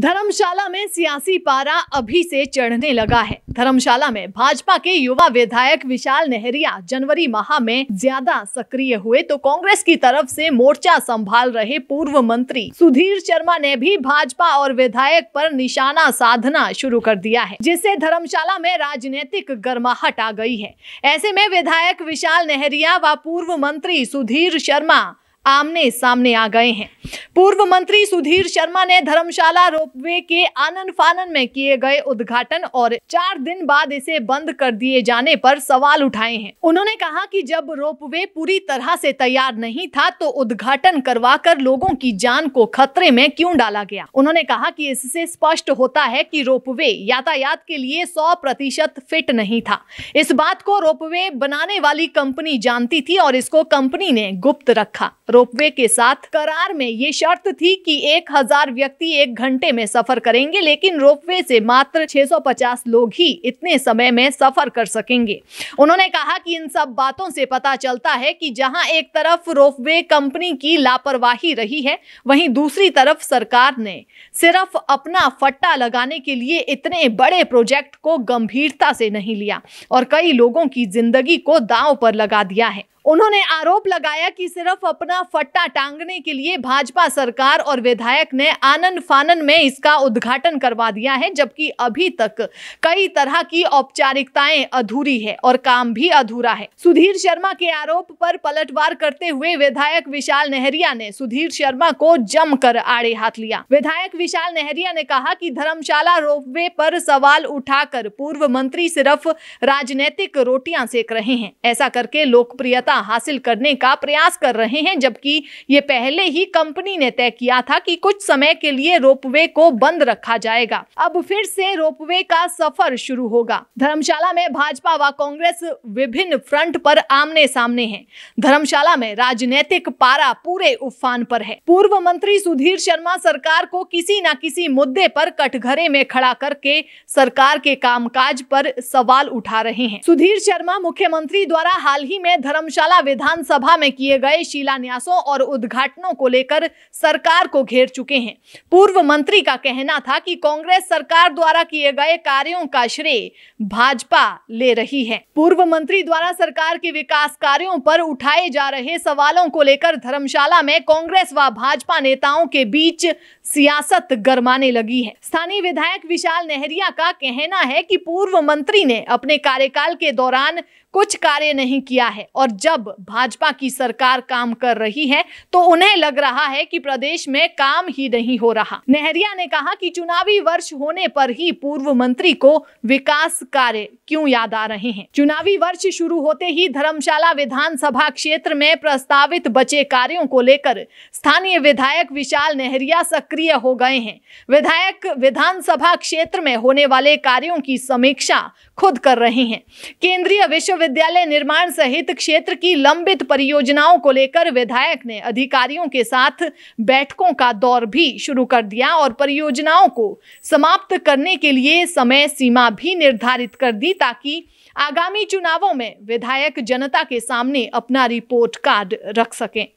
धर्मशाला में सियासी पारा अभी से चढ़ने लगा है धर्मशाला में भाजपा के युवा विधायक विशाल नेहरिया जनवरी माह में ज्यादा सक्रिय हुए तो कांग्रेस की तरफ से मोर्चा संभाल रहे पूर्व मंत्री सुधीर शर्मा ने भी भाजपा और विधायक पर निशाना साधना शुरू कर दिया है जिससे धर्मशाला में राजनीतिक गर्माहट आ गई है ऐसे में विधायक विशाल नेहरिया व पूर्व मंत्री सुधीर शर्मा आमने सामने आ गए हैं पूर्व मंत्री सुधीर शर्मा ने धर्मशाला रोपवे के आनंद फानन में किए गए उद्घाटन और चार दिन बाद इसे बंद कर दिए जाने पर सवाल उठाए हैं उन्होंने कहा कि जब रोपवे पूरी तरह से तैयार नहीं था तो उद्घाटन करवाकर लोगों की जान को खतरे में क्यों डाला गया उन्होंने कहा कि इससे स्पष्ट होता है कि रोपवे यातायात के लिए सौ प्रतिशत फिट नहीं था इस बात को रोपवे बनाने वाली कंपनी जानती थी और इसको कंपनी ने गुप्त रखा रोपवे के साथ करार में ये शर्त थी कि 1000 व्यक्ति एक घंटे में सफर करेंगे लेकिन रोपवे से मात्र 650 लोग ही इतने समय में सफर कर सकेंगे उन्होंने कहा कि इन सब बातों से पता चलता है कि जहां एक तरफ रोपवे कंपनी की लापरवाही रही है वहीं दूसरी तरफ सरकार ने सिर्फ अपना फट्टा लगाने के लिए इतने बड़े प्रोजेक्ट को गंभीरता से नहीं लिया और कई लोगों की जिंदगी को दांव पर लगा दिया है उन्होंने आरोप लगाया कि सिर्फ अपना फट्टा टांगने के लिए भाजपा सरकार और विधायक ने आनंद फानन में इसका उद्घाटन करवा दिया है जबकि अभी तक कई तरह की औपचारिकताएं अधूरी है और काम भी अधूरा है सुधीर शर्मा के आरोप पर पलटवार करते हुए विधायक विशाल नेहरिया ने सुधीर शर्मा को जमकर आड़े हाथ लिया विधायक विशाल नेहरिया ने कहा की धर्मशाला रोपवे पर सवाल उठाकर पूर्व मंत्री सिर्फ राजनीतिक रोटियां सेक रहे हैं ऐसा करके लोकप्रियता हासिल करने का प्रयास कर रहे हैं जबकि ये पहले ही कंपनी ने तय किया था कि कुछ समय के लिए रोपवे को बंद रखा जाएगा अब फिर से रोपवे का सफर शुरू होगा धर्मशाला में भाजपा व कांग्रेस विभिन्न फ्रंट पर आमने सामने हैं धर्मशाला में राजनीतिक पारा पूरे उफान पर है पूर्व मंत्री सुधीर शर्मा सरकार को किसी न किसी मुद्दे पर कटघरे में खड़ा करके सरकार के कामकाज पर सवाल उठा रहे हैं सुधीर शर्मा मुख्यमंत्री द्वारा हाल ही में धर्मशाला विधानसभा में किए गए शिलान्यास प्रयासों और उद्घाटनों को लेकर सरकार को घेर चुके हैं पूर्व मंत्री का कहना था कि कांग्रेस सरकार द्वारा किए गए कार्यों का श्रेय भाजपा ले रही है पूर्व मंत्री द्वारा सरकार के विकास कार्यों पर उठाए जा रहे सवालों को लेकर धर्मशाला में कांग्रेस व भाजपा नेताओं के बीच सियासत गरमाने लगी है स्थानीय विधायक विशाल नेहरिया का कहना है कि पूर्व मंत्री ने अपने कार्यकाल के दौरान कुछ कार्य नहीं किया है और जब भाजपा की सरकार काम कर रही है तो उन्हें लग रहा है कि प्रदेश में काम ही नहीं हो रहा नेहरिया ने कहा कि चुनावी वर्ष होने पर ही पूर्व मंत्री को विकास कार्य क्यों याद आ रहे हैं चुनावी वर्ष शुरू होते ही धर्मशाला विधानसभा क्षेत्र में प्रस्तावित बचे कार्यो को लेकर स्थानीय विधायक विशाल नेहरिया सक्रिय हो गए हैं विधायक विधानसभा क्षेत्र में होने वाले कार्यो की समीक्षा खुद कर रहे हैं केंद्रीय विश्व विश्वविद्यालय निर्माण सहित क्षेत्र की लंबित परियोजनाओं को लेकर विधायक ने अधिकारियों के साथ बैठकों का दौर भी शुरू कर दिया और परियोजनाओं को समाप्त करने के लिए समय सीमा भी निर्धारित कर दी ताकि आगामी चुनावों में विधायक जनता के सामने अपना रिपोर्ट कार्ड रख सकें